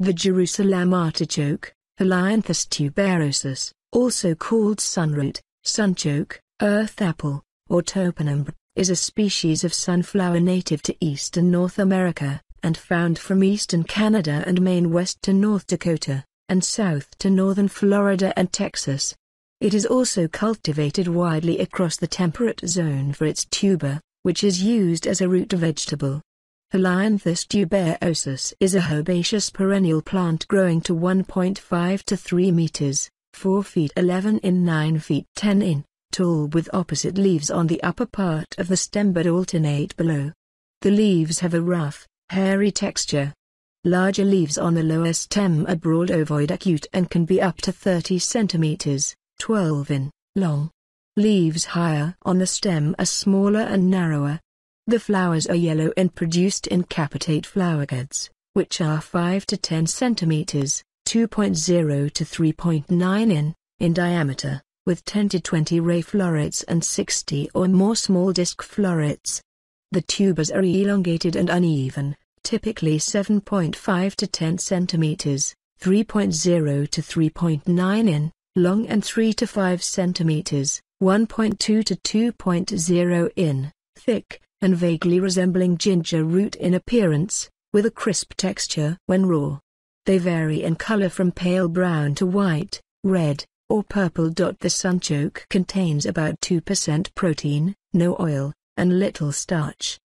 The Jerusalem artichoke, Helianthus tuberosus, also called sunroot, sunchoke, earth apple, or topinamb, is a species of sunflower native to eastern North America, and found from eastern Canada and Maine west to North Dakota, and south to northern Florida and Texas. It is also cultivated widely across the temperate zone for its tuber, which is used as a root vegetable. Helianthus tuberosus is a herbaceous perennial plant growing to 1.5 to 3 meters, 4 feet 11 in 9 feet 10 in, tall with opposite leaves on the upper part of the stem but alternate below. The leaves have a rough, hairy texture. Larger leaves on the lower stem are broad ovoid acute and can be up to 30 centimeters, 12 in, long. Leaves higher on the stem are smaller and narrower, the flowers are yellow and produced in capitate flower heads, which are 5 to 10 centimeters (2.0 to 3.9 in) in diameter, with 10 to 20 ray florets and 60 or more small disc florets. The tubers are elongated and uneven, typically 7.5 to 10 centimeters (3.0 to 3.9 in) long and 3 to 5 centimeters (1.2 to 2.0 in) thick and vaguely resembling ginger root in appearance, with a crisp texture when raw. They vary in color from pale brown to white, red, or purple. The sunchoke contains about 2% protein, no oil, and little starch.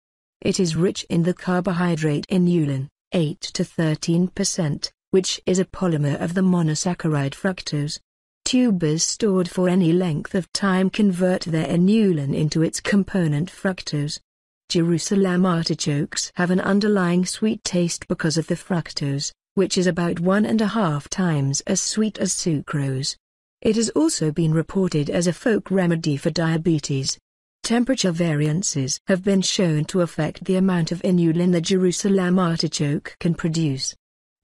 It is rich in the carbohydrate inulin, 8 to 13%, which is a polymer of the monosaccharide fructose. Tubers stored for any length of time convert their inulin into its component fructose. Jerusalem artichokes have an underlying sweet taste because of the fructose, which is about one and a half times as sweet as sucrose. It has also been reported as a folk remedy for diabetes. Temperature variances have been shown to affect the amount of inulin the Jerusalem artichoke can produce.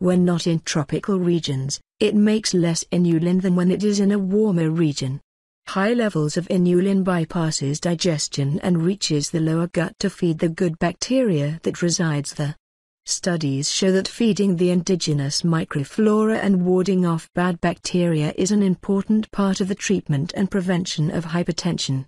When not in tropical regions, it makes less inulin than when it is in a warmer region. High levels of inulin bypasses digestion and reaches the lower gut to feed the good bacteria that resides there. Studies show that feeding the indigenous microflora and warding off bad bacteria is an important part of the treatment and prevention of hypertension.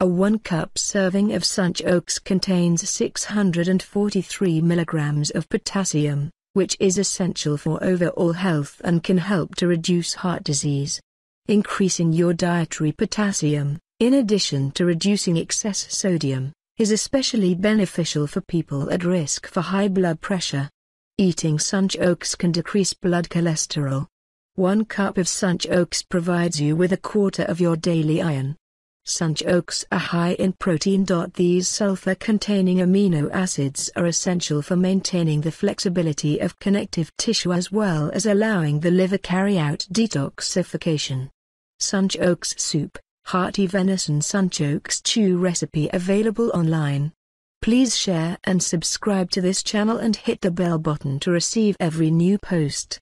A 1 cup serving of Sunch Oaks contains 643 milligrams of potassium, which is essential for overall health and can help to reduce heart disease, Increasing your dietary potassium, in addition to reducing excess sodium, is especially beneficial for people at risk for high blood pressure. Eating sunch oaks can decrease blood cholesterol. One cup of sunch oaks provides you with a quarter of your daily iron. Sunch oaks are high in protein. These sulfur containing amino acids are essential for maintaining the flexibility of connective tissue as well as allowing the liver carry out detoxification. Sunchokes soup, hearty venison sunchokes stew recipe available online. Please share and subscribe to this channel and hit the bell button to receive every new post.